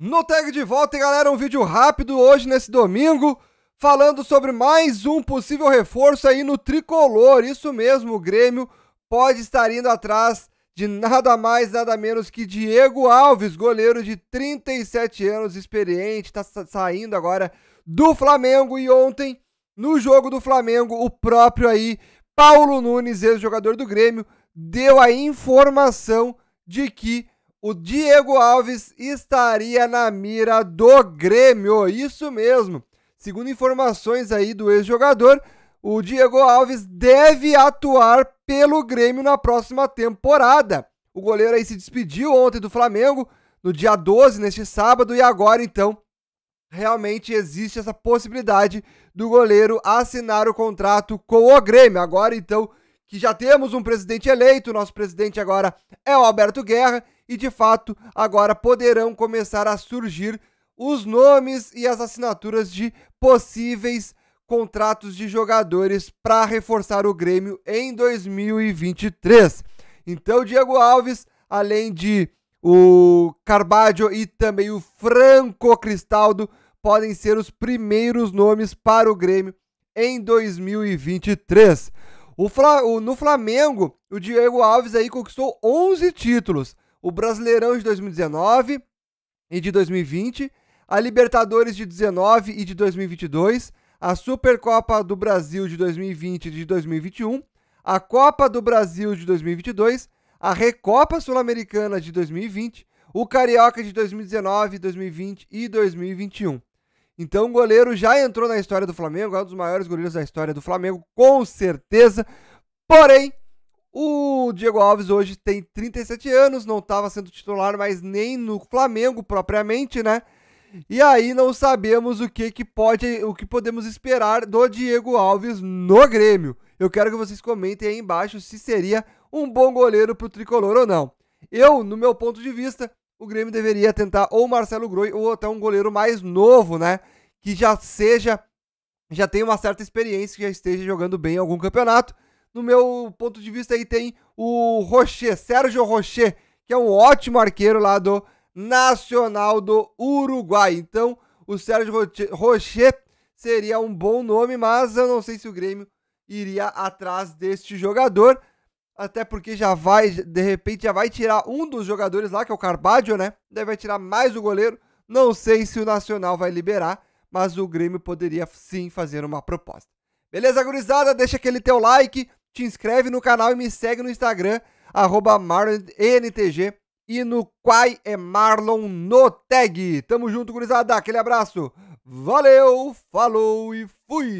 No Tag de Volta, galera, um vídeo rápido hoje nesse domingo, falando sobre mais um possível reforço aí no tricolor. Isso mesmo, o Grêmio pode estar indo atrás de nada mais, nada menos que Diego Alves, goleiro de 37 anos, experiente, está saindo agora do Flamengo e ontem no jogo do Flamengo, o próprio aí Paulo Nunes, ex-jogador do Grêmio, deu a informação de que o Diego Alves estaria na mira do Grêmio. Isso mesmo. Segundo informações aí do ex-jogador, o Diego Alves deve atuar pelo Grêmio na próxima temporada. O goleiro aí se despediu ontem do Flamengo, no dia 12, neste sábado, e agora então realmente existe essa possibilidade do goleiro assinar o contrato com o Grêmio. Agora então que já temos um presidente eleito, nosso presidente agora é o Alberto Guerra, e de fato agora poderão começar a surgir os nomes e as assinaturas de possíveis contratos de jogadores para reforçar o Grêmio em 2023. Então, Diego Alves, além de o Carbadio e também o Franco Cristaldo, podem ser os primeiros nomes para o Grêmio em 2023. O Fla... o... No Flamengo, o Diego Alves aí conquistou 11 títulos. O Brasileirão de 2019 e de 2020, a Libertadores de 19 e de 2022, a Supercopa do Brasil de 2020 e de 2021, a Copa do Brasil de 2022, a Recopa Sul-Americana de 2020, o Carioca de 2019, 2020 e 2021. Então o goleiro já entrou na história do Flamengo, é um dos maiores goleiros da história do Flamengo, com certeza. Porém, o Diego Alves hoje tem 37 anos, não estava sendo titular, mas nem no Flamengo propriamente, né? E aí não sabemos o que, que pode, o que podemos esperar do Diego Alves no Grêmio. Eu quero que vocês comentem aí embaixo se seria um bom goleiro para o tricolor ou não. Eu, no meu ponto de vista, o Grêmio deveria tentar ou Marcelo Groi ou até um goleiro mais novo, né? que já seja, já tenha uma certa experiência, que já esteja jogando bem em algum campeonato. No meu ponto de vista, aí tem o Rocher, Sérgio Rocher, que é um ótimo arqueiro lá do Nacional do Uruguai. Então, o Sérgio Rocher seria um bom nome, mas eu não sei se o Grêmio iria atrás deste jogador. Até porque já vai, de repente, já vai tirar um dos jogadores lá, que é o Carbadio, né? deve vai tirar mais o goleiro. Não sei se o Nacional vai liberar mas o Grêmio poderia sim fazer uma proposta. Beleza, gurizada? Deixa aquele teu like, te inscreve no canal e me segue no Instagram, arroba marlonntg e no Quai é Marlon no tag. Tamo junto, gurizada. Aquele abraço. Valeu, falou e fui!